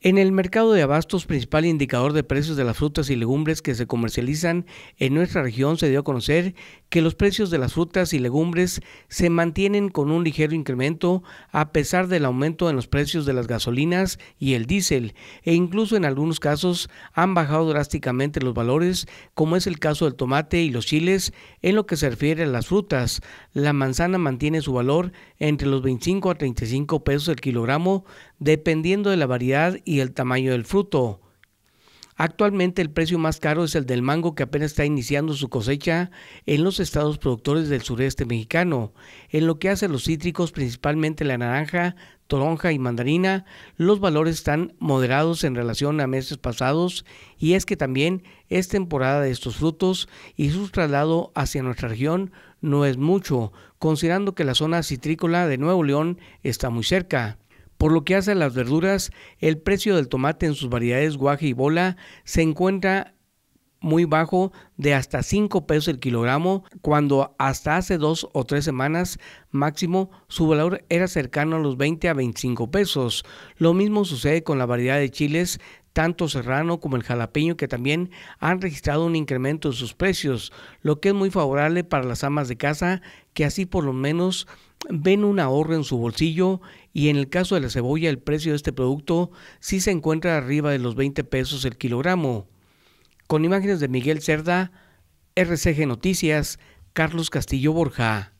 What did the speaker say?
En el mercado de abastos, principal indicador de precios de las frutas y legumbres que se comercializan en nuestra región, se dio a conocer que los precios de las frutas y legumbres se mantienen con un ligero incremento a pesar del aumento en los precios de las gasolinas y el diésel, e incluso en algunos casos han bajado drásticamente los valores, como es el caso del tomate y los chiles en lo que se refiere a las frutas. La manzana mantiene su valor entre los 25 a 35 pesos el kilogramo, dependiendo de la variedad y el tamaño del fruto. Actualmente el precio más caro es el del mango que apenas está iniciando su cosecha en los estados productores del sureste mexicano. En lo que hace los cítricos, principalmente la naranja, toronja y mandarina, los valores están moderados en relación a meses pasados y es que también es temporada de estos frutos y su traslado hacia nuestra región no es mucho, considerando que la zona citrícola de Nuevo León está muy cerca. Por lo que hace a las verduras, el precio del tomate en sus variedades guaje y bola se encuentra muy bajo de hasta 5 pesos el kilogramo, cuando hasta hace dos o tres semanas máximo su valor era cercano a los 20 a 25 pesos. Lo mismo sucede con la variedad de chiles tanto serrano como el jalapeño, que también han registrado un incremento en sus precios, lo que es muy favorable para las amas de casa, que así por lo menos ven un ahorro en su bolsillo y en el caso de la cebolla el precio de este producto sí se encuentra arriba de los 20 pesos el kilogramo. Con imágenes de Miguel Cerda, RCG Noticias, Carlos Castillo Borja.